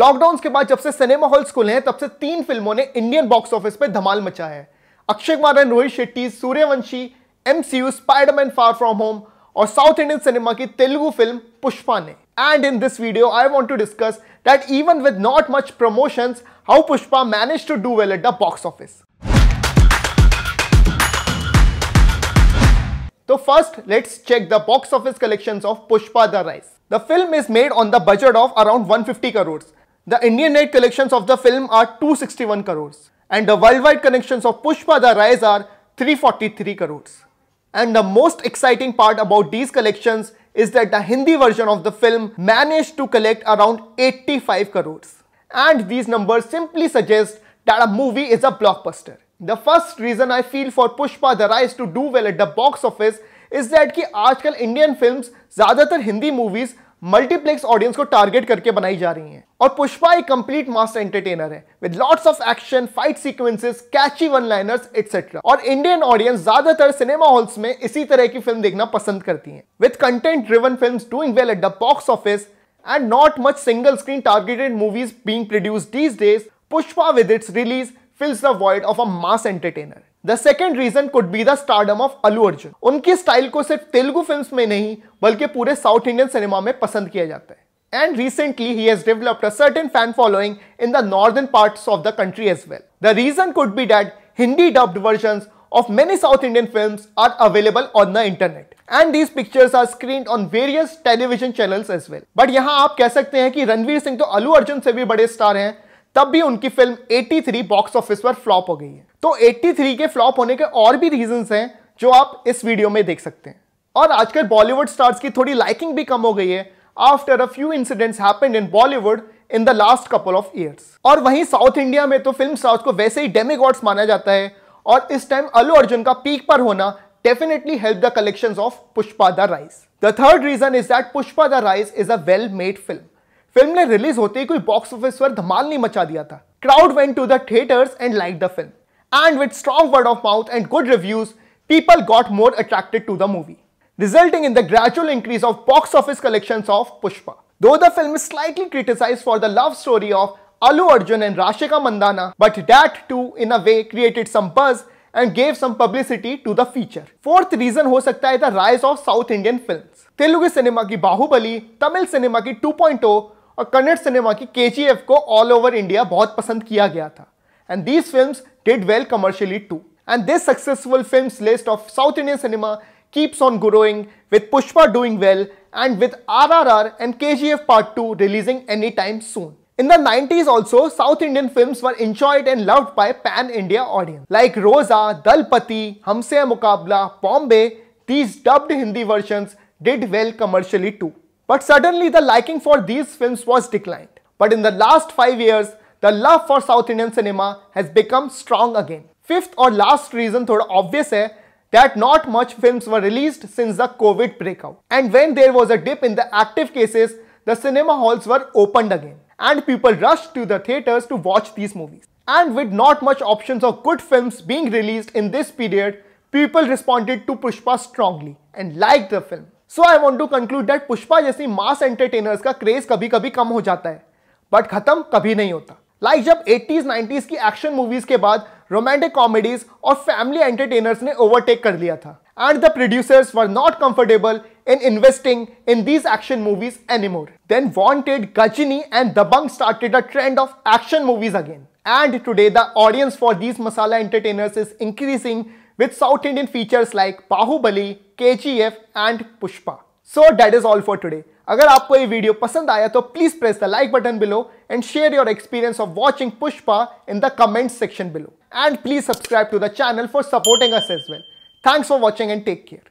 Lockdown के बाद जब से सिनेमा हॉल्स खुले हैं तब से तीन फिल्मों ने इंडियन बॉक्स ऑफिस पर धमाल मचा है Akshay Kumar and Rohit Shetty Sooryavanshi MCU Spiderman far from home और साउथ इंडियन सिनेमा की तेलुगु फिल्म पुष्पा ने and in this video I want to discuss that even with not much promotion how Pushpa manage to do well at the box office तो first let's check the box office collection of Pushpa the rise the film is made on the budget of around 150 crore The Indian net collections of the film are 261 crores and the worldwide collections of Pushpa the Rise are 343 crores. And the most exciting part about these collections is that the Hindi version of the film managed to collect around 85 crores. And these numbers simply suggest that a movie is a blockbuster. The first reason I feel for Pushpa the Rise to do well at the box office is that कि Indian films, films ज़्यादातर Hindi movies. Multiplex audience को target करके बनाई जा रही हैं और पुष्पा एक कंप्लीट मास्टर एंटरटेनर है with lots of action fight sequences catchy one liners etcetera और इंडियन ऑडियंस ज्यादातर सिनेमा हॉल्स में इसी तरह की फिल्म देखना पसंद करती है with content driven film doing well at the box office and not much single screen targeted movies being produce these days Pushpa with its release fills the void of a mass entertainer the second reason could be the stardom of Allu Arjun उनकी style को सिर्फ Telugu film में नहीं बल्कि पूरे south Indian cinema में पसंद किया जाता है एंड रिसेंटली ही has developed a certain fan following in the northern part of the country as well the reason could be that Hindi dubbed version of many south Indian film are available on the internet and these pictures are screen on various television channel as well but यहां आप कह सकते हैं कि रणवीर सिंह तो अलू अर्जुन से भी बड़े स्टार हैं तब भी उनकी फिल्म 83 बॉक्स ऑफिस पर फ्लॉप हो गई है तो 83 के फ्लॉप होने के और भी रीजंस हैं जो आप इस वीडियो में देख सकते हैं और आजकल बॉलीवुड स्टार्स की थोड़ी लाइकिंग भी कम हो गई है after a few incidents happened in Bollywood in the last couple of years और वहीं साउथ इंडिया में तो फिल्म स्टार्स को वैसे ही डेमिगॉड्स माना जाता है और इस टाइम अलू अर्जुन का पीक पर होना definitely help the collection of Pushpa the rise the third reason is that Pushpa the rise is a well made film film ने रिलीज होते ही कोई बॉक्स ऑफिस पर धमाल नहीं मचा दिया था crowd went to the end like the film and with strong word of mouth and good reviews people got more attracted to the movie resulting in the gradual increase of box office collection of Pushpa though the film slightly criticise for the love story of Allu Arjun and Rashmika Mandanna but that too in a way created some buzz and gave some publicity to the feature fourth reason हो सकता है the rise of south Indian film Telugu cinema की Baahubali Tamil cinema की 2.0 और Kannada cinema की के को all over India बहुत पसंद किया गया था and these film did well commercially too and this successful film list of south Indian cinema keeps on growing with Pushpa doing well and with R R R and K G F part two releasing any time soon in the nineties also south Indian film enjoyed and love by pan India audience like Roja Thalapathi Humse Muqabla Bombay these dubbed Hindi version did well commercially to But suddenly the liking for these films was declined. But in the last 5 years, the love for South Indian cinema has become strong again. Fifth or last reason thoda obvious hai that not much films were released since the COVID breakout. And when there was a dip in the active cases, the cinema halls were opened again. And people rushed to the theatres to watch these movies. And with not much options of good films being released in this period, people responded to Pushpa strongly and liked the film. So I want to conclude that Pushpa जैसी mass entertainers का craze कभी कभी कम हो जाता है but खत्म कभी नहीं होता लाइक like जब 80s 90s की एक्शन मूवीज के बाद रोमांटिक कॉमेडीज और फैमिली एंटरटेनर्स ने ओवरटेक कर लिया था and the producers were not comfortable in investing in these action movies anymore then Wanted Ghajini and Dabangg started a trend of action movies again and today the audience for these masala entertainers is increasing with South Indian features like Bahubali, KGF and Pushpa. So that is all for today. अगर आपको ये video पसंद आया तो please press the like button below and share your experience of watching Pushpa in the comment section below and please subscribe to the channel for supporting us as well thanks for watching and take care